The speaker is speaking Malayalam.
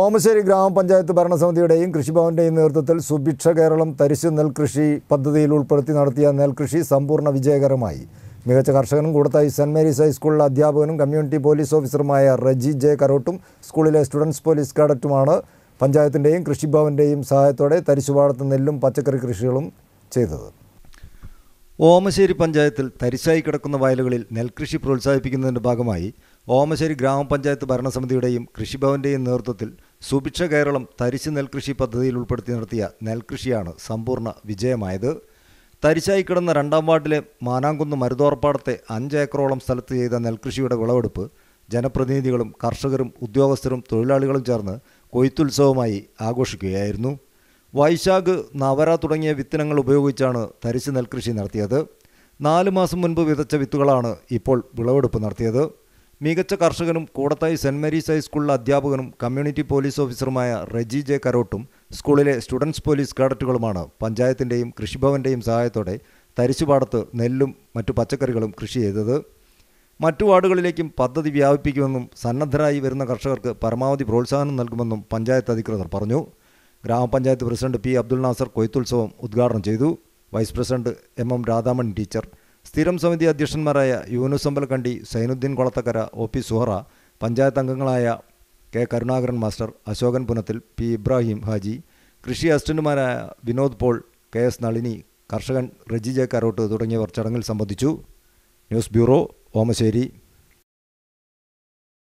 ഓമശ്ശേരി ഗ്രാമപഞ്ചായത്ത് ഭരണസമിതിയുടെയും കൃഷിഭവൻ്റെയും നേതൃത്വത്തിൽ സുഭിക്ഷ കേരളം തരിശു നെൽകൃഷി പദ്ധതിയിൽ ഉൾപ്പെടുത്തി നടത്തിയ നെൽകൃഷി സമ്പൂർണ്ണ വിജയകരമായി മികച്ച കർഷകനും കൂടത്തായി സെൻറ് മേരീസ് ഹൈസ്കൂളിലെ അധ്യാപകനും കമ്മ്യൂണിറ്റി പോലീസ് ഓഫീസറുമായ റജി ജെ കരോട്ടും സ്കൂളിലെ സ്റ്റുഡൻസ് പോലീസ് കാഡറ്റുമാണ് പഞ്ചായത്തിൻ്റെയും കൃഷിഭവൻ്റെയും സഹായത്തോടെ തരിശുപാടത്ത് നെല്ലും പച്ചക്കറി കൃഷികളും ചെയ്തത് ഓമശ്ശേരി പഞ്ചായത്തിൽ തരിശായി കിടക്കുന്ന വയലുകളിൽ നെൽകൃഷി പ്രോത്സാഹിപ്പിക്കുന്നതിൻ്റെ ഭാഗമായി ഓമശ്ശേരി ഗ്രാമപഞ്ചായത്ത് ഭരണസമിതിയുടെയും കൃഷിഭവൻ്റെയും നേതൃത്വത്തിൽ സുഭിക്ഷ കേരളം തരിശ് നെൽകൃഷി പദ്ധതിയിൽ ഉൾപ്പെടുത്തി നടത്തിയ നെൽകൃഷിയാണ് സമ്പൂർണ്ണ വിജയമായത് തരിശായി കിടന്ന രണ്ടാം വാർഡിലെ മാനാങ്കുന്ന് മരുതോർപ്പാടത്തെ അഞ്ച് ഏക്കറോളം സ്ഥലത്ത് ചെയ്ത നെൽകൃഷിയുടെ വിളവെടുപ്പ് ജനപ്രതിനിധികളും കർഷകരും ഉദ്യോഗസ്ഥരും തൊഴിലാളികളും ചേർന്ന് കൊയ്ത്തുത്സവമായി ആഘോഷിക്കുകയായിരുന്നു വൈശാഖ് നവര തുടങ്ങിയ വിത്തിനങ്ങൾ ഉപയോഗിച്ചാണ് തരിശ് നെൽകൃഷി നടത്തിയത് നാല് മാസം മുൻപ് വിതച്ച വിത്തുകളാണ് ഇപ്പോൾ വിളവെടുപ്പ് നടത്തിയത് മികച്ച കർഷകനും കൂടത്തായി സെൻറ് മേരീസ് ഹൈസ്കൂളിലെ അധ്യാപകനും കമ്മ്യൂണിറ്റി പോലീസ് ഓഫീസറുമായ റെജി ജെ കരോട്ടും സ്കൂളിലെ സ്റ്റുഡൻസ് പോലീസ് കേഡറ്റുകളുമാണ് പഞ്ചായത്തിൻ്റെയും കൃഷിഭവൻ്റെയും സഹായത്തോടെ തരിശുപാടത്ത് നെല്ലും മറ്റു പച്ചക്കറികളും കൃഷി ചെയ്തത് മറ്റു വാർഡുകളിലേക്കും പദ്ധതി വ്യാപിപ്പിക്കുമെന്നും സന്നദ്ധരായി വരുന്ന കർഷകർക്ക് പരമാവധി പ്രോത്സാഹനം നൽകുമെന്നും പഞ്ചായത്ത് അധികൃതർ പറഞ്ഞു ഗ്രാമപഞ്ചായത്ത് പ്രസിഡന്റ് പി അബ്ദുൽ നാസർ കൊയ്ത്തുത്സവം ഉദ്ഘാടനം ചെയ്തു vice president M M Radhamani teacher സ്ഥിരം സമിതി അധ്യക്ഷന്മാരായ യൂനുസ് അമ്പലക്കണ്ടി സൈനുദ്ദീൻ കൊളത്തക്കര ഒ പി സുഹറ പഞ്ചായത്ത് അംഗങ്ങളായ K Karunakaran master Ashokan Punathil P Ibrahim Haji കൃഷി അസിസ്റ്റന്റുമാരായ Vinod Paul K S Nalini കർഷകൻ റെജി ജെ കരോട്ട് തുടങ്ങിയവർ ചടങ്ങിൽ സംബന്ധിച്ചു ന്യൂസ് ബ്യൂറോ ഓമശ്ശേരി